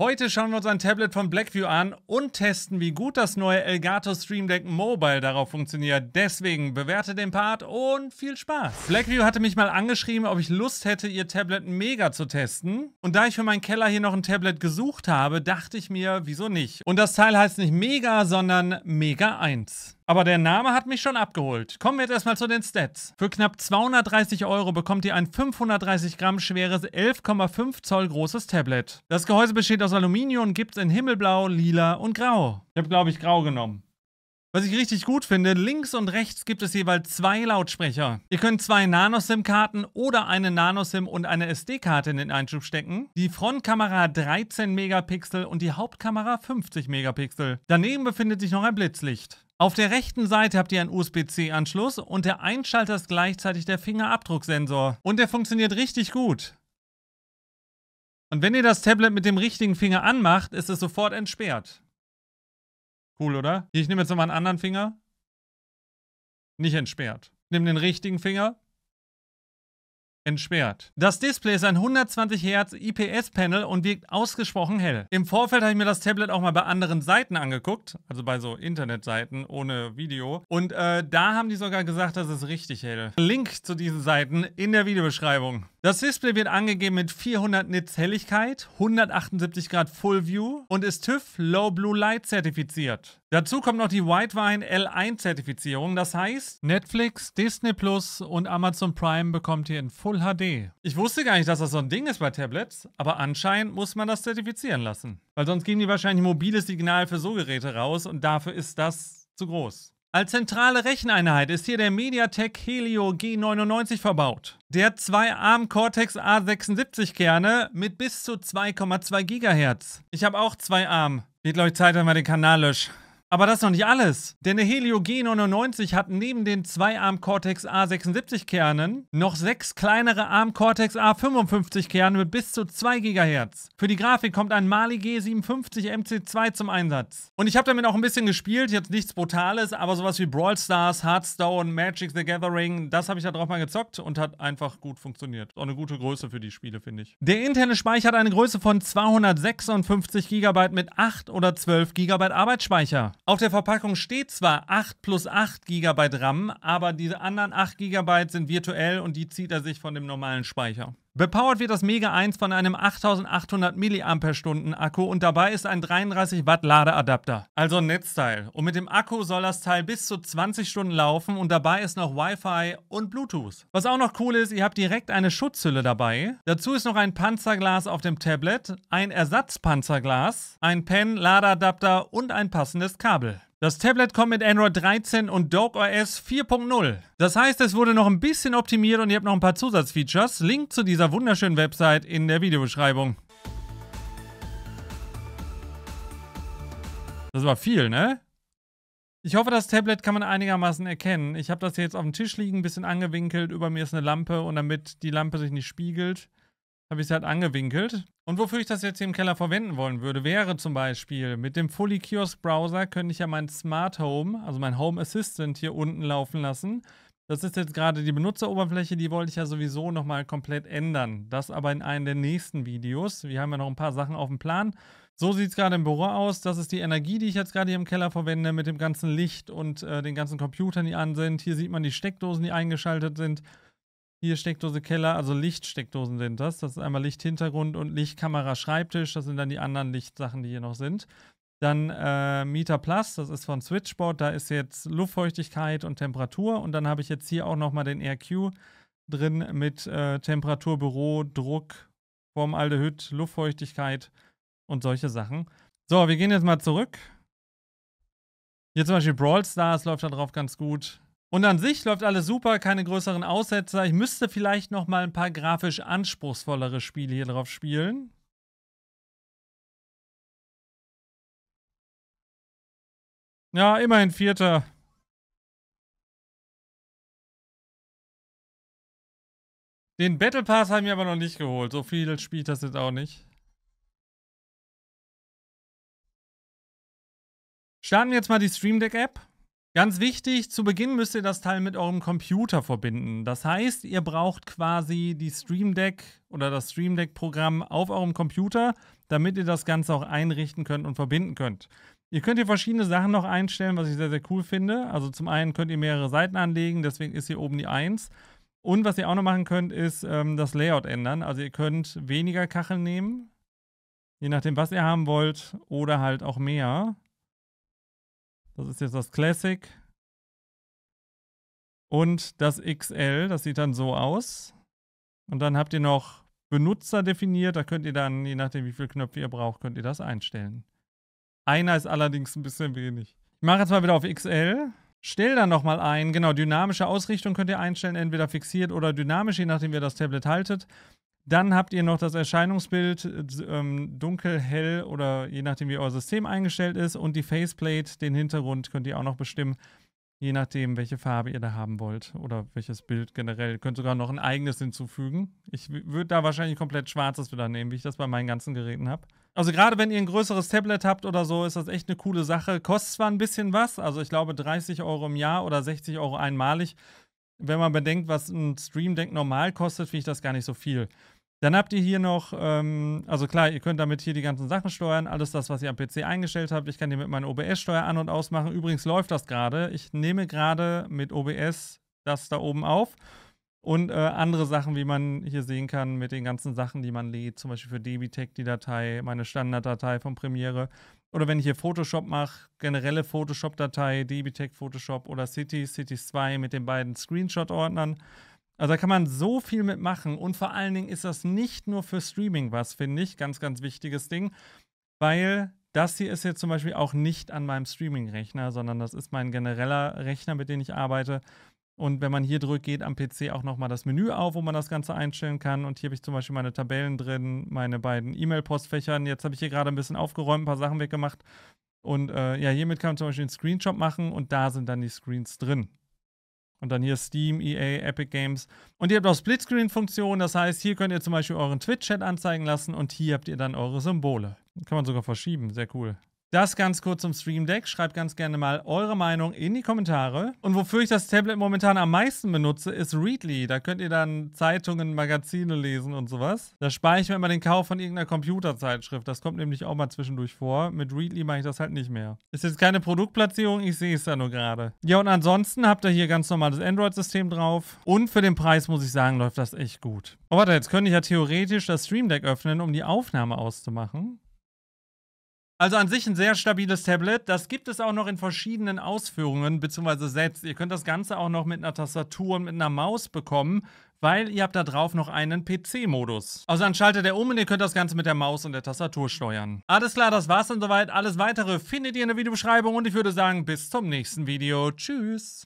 Heute schauen wir uns ein Tablet von Blackview an und testen, wie gut das neue Elgato Stream Deck Mobile darauf funktioniert. Deswegen bewerte den Part und viel Spaß. Blackview hatte mich mal angeschrieben, ob ich Lust hätte, ihr Tablet mega zu testen. Und da ich für meinen Keller hier noch ein Tablet gesucht habe, dachte ich mir, wieso nicht? Und das Teil heißt nicht mega, sondern mega 1. Aber der Name hat mich schon abgeholt. Kommen wir jetzt erstmal zu den Stats. Für knapp 230 Euro bekommt ihr ein 530 Gramm schweres 11,5 Zoll großes Tablet. Das Gehäuse besteht aus Aluminium und gibt es in Himmelblau, Lila und Grau. Ich habe, glaube ich, Grau genommen. Was ich richtig gut finde, links und rechts gibt es jeweils zwei Lautsprecher. Ihr könnt zwei Nano-SIM-Karten oder eine Nano-SIM und eine SD-Karte in den Einschub stecken. Die Frontkamera 13 Megapixel und die Hauptkamera 50 Megapixel. Daneben befindet sich noch ein Blitzlicht. Auf der rechten Seite habt ihr einen USB-C-Anschluss und der Einschalter ist gleichzeitig der Fingerabdrucksensor. Und der funktioniert richtig gut. Und wenn ihr das Tablet mit dem richtigen Finger anmacht, ist es sofort entsperrt. Cool, oder? Ich nehme jetzt nochmal einen anderen Finger. Nicht entsperrt. Nimm den richtigen Finger entschwert. Das Display ist ein 120 Hz IPS-Panel und wirkt ausgesprochen hell. Im Vorfeld habe ich mir das Tablet auch mal bei anderen Seiten angeguckt, also bei so Internetseiten ohne Video. Und äh, da haben die sogar gesagt, das ist richtig hell. Link zu diesen Seiten in der Videobeschreibung. Das Display wird angegeben mit 400 Nits Helligkeit, 178 Grad Full View und ist TÜV Low Blue Light zertifiziert. Dazu kommt noch die White Wine L1 Zertifizierung. Das heißt, Netflix, Disney Plus und Amazon Prime bekommt hier in Full Full HD. Ich wusste gar nicht, dass das so ein Ding ist bei Tablets, aber anscheinend muss man das zertifizieren lassen. Weil sonst geben die wahrscheinlich mobiles Signal für so Geräte raus und dafür ist das zu groß. Als zentrale Recheneinheit ist hier der MediaTek Helio G99 verbaut. Der hat zwei ARM Cortex A76 Kerne mit bis zu 2,2 GHz. Ich habe auch zwei ARM. Wird, glaube ich, Zeit, wenn man den Kanal löscht. Aber das ist noch nicht alles, denn der Helio G99 hat neben den zwei ARM-Cortex A76-Kernen noch sechs kleinere ARM-Cortex A55-Kerne mit bis zu 2 GHz. Für die Grafik kommt ein Mali G57 MC2 zum Einsatz. Und ich habe damit auch ein bisschen gespielt, jetzt nichts Brutales, aber sowas wie Brawl Stars, Hearthstone, Magic the Gathering, das habe ich da drauf mal gezockt und hat einfach gut funktioniert. Auch eine gute Größe für die Spiele, finde ich. Der interne Speicher hat eine Größe von 256 GB mit 8 oder 12 GB Arbeitsspeicher. Auf der Verpackung steht zwar 8 plus 8 GB RAM, aber diese anderen 8 GB sind virtuell und die zieht er sich von dem normalen Speicher. Bepowert wird das Mega 1 von einem 8800 mAh Akku und dabei ist ein 33 Watt Ladeadapter, also ein Netzteil. Und mit dem Akku soll das Teil bis zu 20 Stunden laufen und dabei ist noch Wi-Fi und Bluetooth. Was auch noch cool ist, ihr habt direkt eine Schutzhülle dabei. Dazu ist noch ein Panzerglas auf dem Tablet, ein Ersatzpanzerglas, ein Pen, Ladeadapter und ein passendes Kabel. Das Tablet kommt mit Android 13 und Dock OS 4.0. Das heißt, es wurde noch ein bisschen optimiert und ihr habt noch ein paar Zusatzfeatures. Link zu dieser wunderschönen Website in der Videobeschreibung. Das war viel, ne? Ich hoffe, das Tablet kann man einigermaßen erkennen. Ich habe das hier jetzt auf dem Tisch liegen, ein bisschen angewinkelt. Über mir ist eine Lampe und damit die Lampe sich nicht spiegelt, habe ich es halt angewinkelt. Und wofür ich das jetzt hier im Keller verwenden wollen würde, wäre zum Beispiel, mit dem Fully Kiosk Browser könnte ich ja mein Smart Home, also mein Home Assistant hier unten laufen lassen. Das ist jetzt gerade die Benutzeroberfläche, die wollte ich ja sowieso nochmal komplett ändern. Das aber in einem der nächsten Videos. Wir haben ja noch ein paar Sachen auf dem Plan. So sieht es gerade im Büro aus. Das ist die Energie, die ich jetzt gerade hier im Keller verwende, mit dem ganzen Licht und äh, den ganzen Computern, die an sind. Hier sieht man die Steckdosen, die eingeschaltet sind. Hier Steckdose Keller, also Lichtsteckdosen sind das. Das ist einmal Lichthintergrund und Lichtkamera Schreibtisch. Das sind dann die anderen Lichtsachen, die hier noch sind. Dann äh, Meter Plus, das ist von Switchboard. Da ist jetzt Luftfeuchtigkeit und Temperatur. Und dann habe ich jetzt hier auch nochmal den RQ drin mit äh, Temperatur, Büro, Druck, Formaldehyd, Luftfeuchtigkeit und solche Sachen. So, wir gehen jetzt mal zurück. Hier zum Beispiel Brawl Stars läuft da drauf ganz gut. Und an sich läuft alles super, keine größeren Aussetzer. Ich müsste vielleicht noch mal ein paar grafisch anspruchsvollere Spiele hier drauf spielen. Ja, immerhin Vierter. Den Battle Pass haben wir aber noch nicht geholt. So viel spielt das jetzt auch nicht. Starten wir jetzt mal die Stream Deck App. Ganz wichtig, zu Beginn müsst ihr das Teil mit eurem Computer verbinden. Das heißt, ihr braucht quasi die Stream Deck oder das Stream Deck Programm auf eurem Computer, damit ihr das Ganze auch einrichten könnt und verbinden könnt. Ihr könnt hier verschiedene Sachen noch einstellen, was ich sehr, sehr cool finde. Also zum einen könnt ihr mehrere Seiten anlegen, deswegen ist hier oben die 1. Und was ihr auch noch machen könnt, ist ähm, das Layout ändern. Also ihr könnt weniger Kacheln nehmen, je nachdem, was ihr haben wollt, oder halt auch mehr. Das ist jetzt das Classic. Und das XL, das sieht dann so aus. Und dann habt ihr noch Benutzer definiert. Da könnt ihr dann, je nachdem, wie viele Knöpfe ihr braucht, könnt ihr das einstellen. Einer ist allerdings ein bisschen wenig. Ich mache jetzt mal wieder auf XL. Stell dann nochmal ein, genau, dynamische Ausrichtung könnt ihr einstellen, entweder fixiert oder dynamisch, je nachdem, wie ihr das Tablet haltet. Dann habt ihr noch das Erscheinungsbild, äh, ähm, dunkel, hell oder je nachdem, wie euer System eingestellt ist. Und die Faceplate, den Hintergrund, könnt ihr auch noch bestimmen, je nachdem, welche Farbe ihr da haben wollt oder welches Bild generell. Ihr könnt sogar noch ein eigenes hinzufügen. Ich würde da wahrscheinlich komplett schwarzes wieder nehmen, wie ich das bei meinen ganzen Geräten habe. Also gerade wenn ihr ein größeres Tablet habt oder so, ist das echt eine coole Sache. Kostet zwar ein bisschen was, also ich glaube 30 Euro im Jahr oder 60 Euro einmalig. Wenn man bedenkt, was ein Stream Deck normal kostet, finde ich das gar nicht so viel. Dann habt ihr hier noch, ähm, also klar, ihr könnt damit hier die ganzen Sachen steuern, alles das, was ihr am PC eingestellt habt. Ich kann hier mit meinem OBS-Steuer an- und ausmachen. Übrigens läuft das gerade. Ich nehme gerade mit OBS das da oben auf. Und äh, andere Sachen, wie man hier sehen kann, mit den ganzen Sachen, die man lädt, zum Beispiel für Debitech die Datei, meine Standarddatei von Premiere. Oder wenn ich hier Photoshop mache, generelle Photoshop-Datei, Debitech Photoshop oder City, Cities 2 mit den beiden Screenshot-Ordnern. Also da kann man so viel mitmachen und vor allen Dingen ist das nicht nur für Streaming was, finde ich, ganz, ganz wichtiges Ding, weil das hier ist jetzt zum Beispiel auch nicht an meinem Streaming-Rechner, sondern das ist mein genereller Rechner, mit dem ich arbeite. Und wenn man hier drückt, geht am PC auch nochmal das Menü auf, wo man das Ganze einstellen kann. Und hier habe ich zum Beispiel meine Tabellen drin, meine beiden E-Mail-Postfächern. Jetzt habe ich hier gerade ein bisschen aufgeräumt, ein paar Sachen weggemacht. Und äh, ja, hiermit kann man zum Beispiel einen Screenshot machen und da sind dann die Screens drin. Und dann hier Steam, EA, Epic Games. Und ihr habt auch Splitscreen-Funktionen. Das heißt, hier könnt ihr zum Beispiel euren Twitch-Chat anzeigen lassen und hier habt ihr dann eure Symbole. Kann man sogar verschieben. Sehr cool. Das ganz kurz zum Stream Deck. Schreibt ganz gerne mal eure Meinung in die Kommentare. Und wofür ich das Tablet momentan am meisten benutze, ist Readly. Da könnt ihr dann Zeitungen, Magazine lesen und sowas. Da spare ich mir immer den Kauf von irgendeiner Computerzeitschrift. Das kommt nämlich auch mal zwischendurch vor. Mit Readly mache ich das halt nicht mehr. Ist jetzt keine Produktplatzierung, ich sehe es da nur gerade. Ja, und ansonsten habt ihr hier ganz normales Android-System drauf. Und für den Preis muss ich sagen, läuft das echt gut. Oh, warte, jetzt könnte ich ja theoretisch das Stream Deck öffnen, um die Aufnahme auszumachen. Also an sich ein sehr stabiles Tablet. Das gibt es auch noch in verschiedenen Ausführungen, bzw. selbst. Ihr könnt das Ganze auch noch mit einer Tastatur und mit einer Maus bekommen, weil ihr habt da drauf noch einen PC-Modus. Also dann schaltet der um und ihr könnt das Ganze mit der Maus und der Tastatur steuern. Alles klar, das war's dann soweit. Alles weitere findet ihr in der Videobeschreibung und ich würde sagen, bis zum nächsten Video. Tschüss!